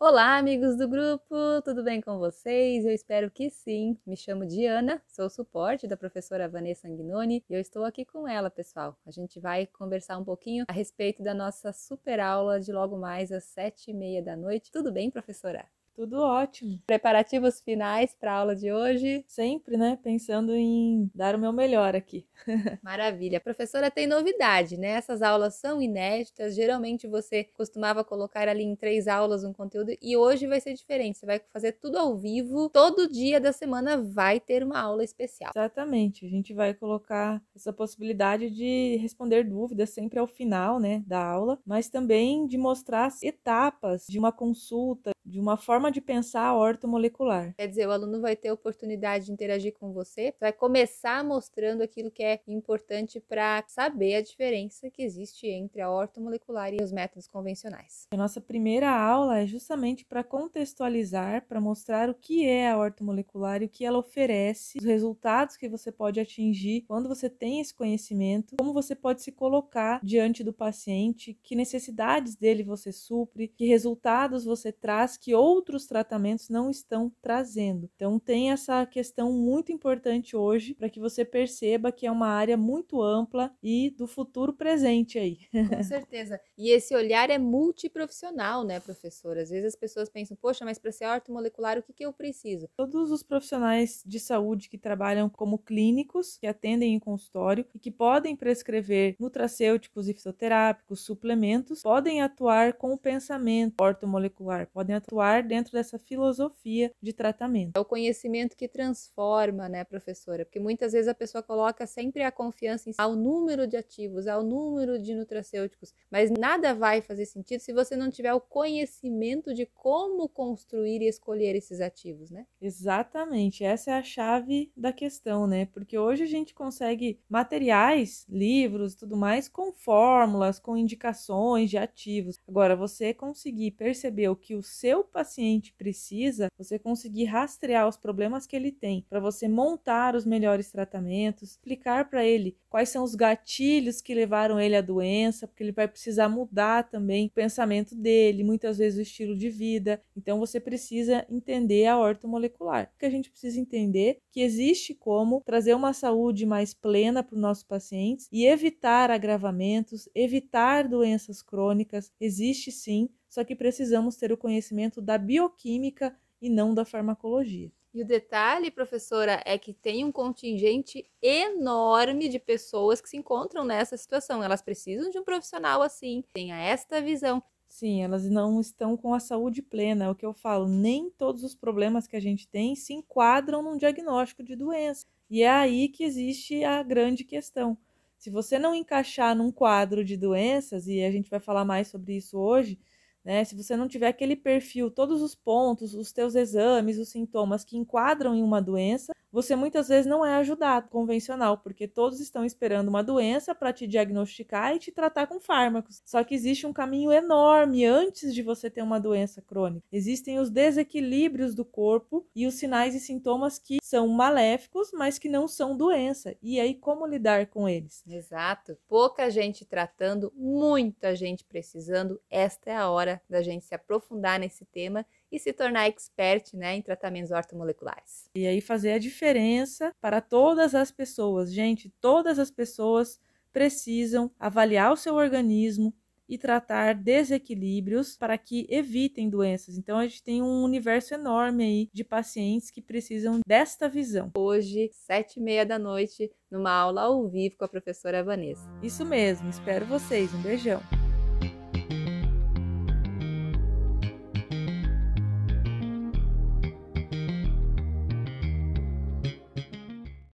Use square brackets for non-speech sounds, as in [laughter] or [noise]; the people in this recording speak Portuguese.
Olá, amigos do grupo, tudo bem com vocês? Eu espero que sim. Me chamo Diana, sou suporte da professora Vanessa Angnoni e eu estou aqui com ela, pessoal. A gente vai conversar um pouquinho a respeito da nossa super aula de logo mais às sete e meia da noite. Tudo bem, professora? Tudo ótimo. Preparativos finais para a aula de hoje? Sempre, né? Pensando em dar o meu melhor aqui. [laughs] Maravilha. A professora tem novidade, né? Essas aulas são inéditas. Geralmente você costumava colocar ali em três aulas um conteúdo e hoje vai ser diferente. Você vai fazer tudo ao vivo. Todo dia da semana vai ter uma aula especial. Exatamente. A gente vai colocar essa possibilidade de responder dúvidas sempre ao final, né, da aula, mas também de mostrar as etapas de uma consulta de uma forma de pensar ortomolecular. Quer dizer, o aluno vai ter oportunidade de interagir com você, vai começar mostrando aquilo que é importante para saber a diferença que existe entre a ortomolecular e os métodos convencionais. A nossa primeira aula é justamente para contextualizar, para mostrar o que é a ortomolecular e o que ela oferece, os resultados que você pode atingir quando você tem esse conhecimento, como você pode se colocar diante do paciente, que necessidades dele você supre, que resultados você traz que outros tratamentos não estão trazendo. Então tem essa questão muito importante hoje para que você perceba que é uma área muito ampla e do futuro presente aí. Com [laughs] certeza. E esse olhar é multiprofissional, né, professora? Às vezes as pessoas pensam, poxa, mas para ser ortomolecular, o que, que eu preciso? Todos os profissionais de saúde que trabalham como clínicos, que atendem em consultório e que podem prescrever nutracêuticos e fitoterápicos, suplementos, podem atuar com o pensamento ortomolecular, podem atuar atuar dentro dessa filosofia de tratamento. É o conhecimento que transforma, né, professora? Porque muitas vezes a pessoa coloca sempre a confiança em ao número de ativos, ao número de nutracêuticos, mas nada vai fazer sentido se você não tiver o conhecimento de como construir e escolher esses ativos, né? Exatamente, essa é a chave da questão, né? Porque hoje a gente consegue materiais, livros, tudo mais com fórmulas, com indicações de ativos. Agora, você conseguir perceber o que o seu seu paciente precisa, você conseguir rastrear os problemas que ele tem, para você montar os melhores tratamentos, explicar para ele quais são os gatilhos que levaram ele à doença, porque ele vai precisar mudar também o pensamento dele, muitas vezes o estilo de vida. Então você precisa entender a ortomolecular. O que a gente precisa entender que existe como trazer uma saúde mais plena para os nossos pacientes e evitar agravamentos, evitar doenças crônicas. Existe sim só que precisamos ter o conhecimento da bioquímica e não da farmacologia. E o detalhe, professora, é que tem um contingente enorme de pessoas que se encontram nessa situação. Elas precisam de um profissional assim, tenha esta visão. Sim, elas não estão com a saúde plena, é o que eu falo. Nem todos os problemas que a gente tem se enquadram num diagnóstico de doença. E é aí que existe a grande questão. Se você não encaixar num quadro de doenças, e a gente vai falar mais sobre isso hoje, né? Se você não tiver aquele perfil, todos os pontos, os teus exames, os sintomas que enquadram em uma doença, você muitas vezes não é ajudado convencional, porque todos estão esperando uma doença para te diagnosticar e te tratar com fármacos. Só que existe um caminho enorme antes de você ter uma doença crônica. Existem os desequilíbrios do corpo e os sinais e sintomas que são maléficos, mas que não são doença. E aí como lidar com eles? Exato. Pouca gente tratando, muita gente precisando. Esta é a hora da gente se aprofundar nesse tema e se tornar expert né, em tratamentos ortomoleculares. E aí fazer a diferença para todas as pessoas. Gente, todas as pessoas precisam avaliar o seu organismo e tratar desequilíbrios para que evitem doenças. Então a gente tem um universo enorme aí de pacientes que precisam desta visão. Hoje, sete e meia da noite, numa aula ao vivo com a professora Vanessa. Isso mesmo, espero vocês. Um beijão.